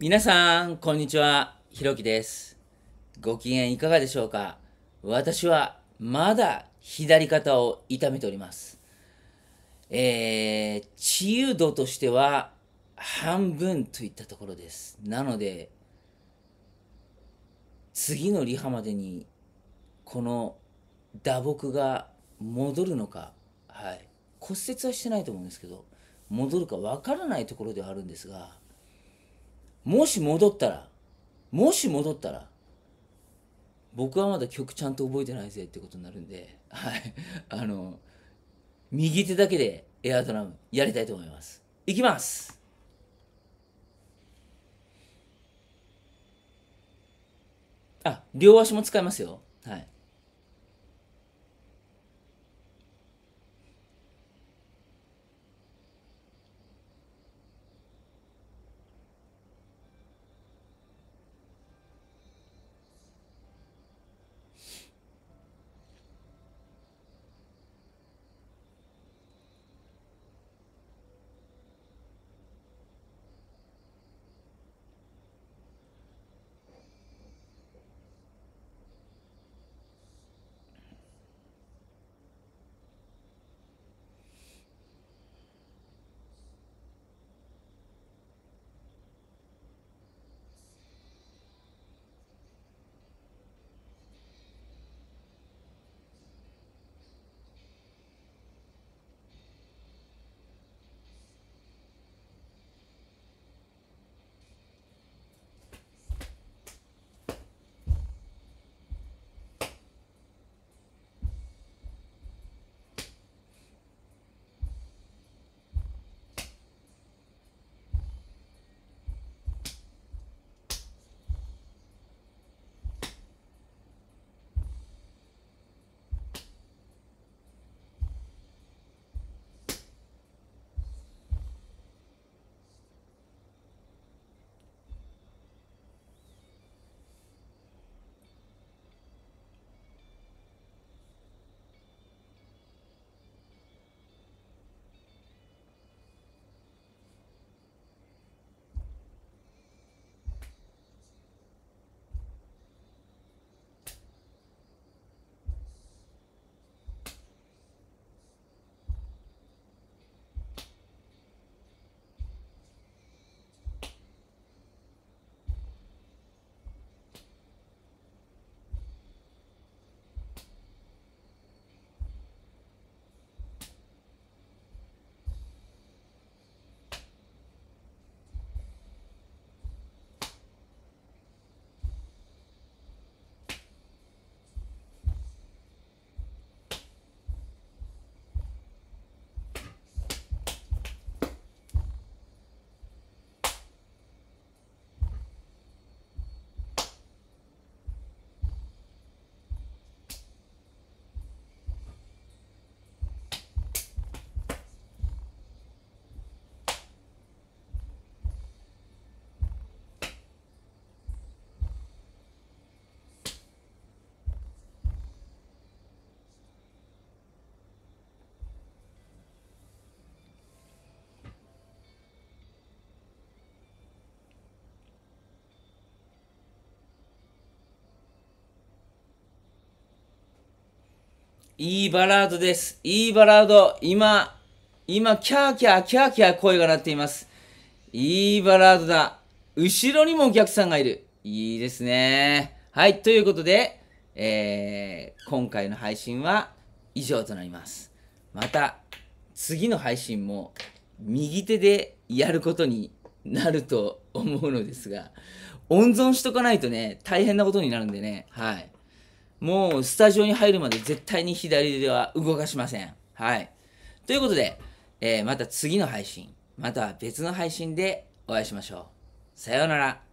皆さん、こんにちは。ひろきです。ご機嫌いかがでしょうか私はまだ左肩を痛めております。えー、治癒度としては半分といったところです。なので、次のリハまでにこの打撲が戻るのか、はい。骨折はしてないと思うんですけど、戻るかわからないところではあるんですが、もし戻ったら、もし戻ったら、僕はまだ曲ちゃんと覚えてないぜってことになるんで、はい。あの、右手だけでエアドラムやりたいと思います。いきますあ、両足も使いますよ。はい。いいバラードです。いいバラード。今、今、キャーキャー、キャーキャー声が鳴っています。いいバラードだ。後ろにもお客さんがいる。いいですね。はい、ということで、えー、今回の配信は以上となります。また、次の配信も右手でやることになると思うのですが、温存しとかないとね、大変なことになるんでね、はい。もうスタジオに入るまで絶対に左では動かしません。はい。ということで、えー、また次の配信、また別の配信でお会いしましょう。さようなら。